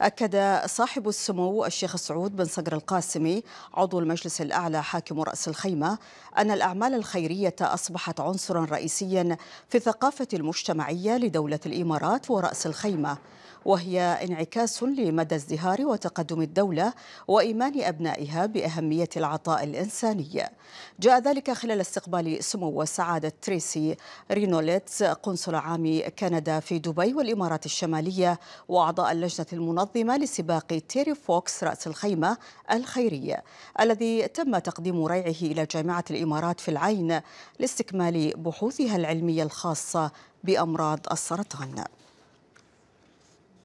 أكد صاحب السمو الشيخ سعود بن صقر القاسمي عضو المجلس الأعلى حاكم رأس الخيمة أن الأعمال الخيرية أصبحت عنصرا رئيسيا في الثقافة المجتمعية لدولة الإمارات ورأس الخيمة وهي انعكاس لمدى ازدهار وتقدم الدولة وإيمان أبنائها بأهمية العطاء الإنساني جاء ذلك خلال استقبال سمو سعادة تريسي رينوليتس قنصل عام كندا في دبي والإمارات الشمالية وأعضاء اللجنة المنظمة لسباق تيري فوكس رأس الخيمة الخيرية الذي تم تقديم ريعه إلى جامعة الإمارات في العين لاستكمال بحوثها العلمية الخاصة بأمراض السرطان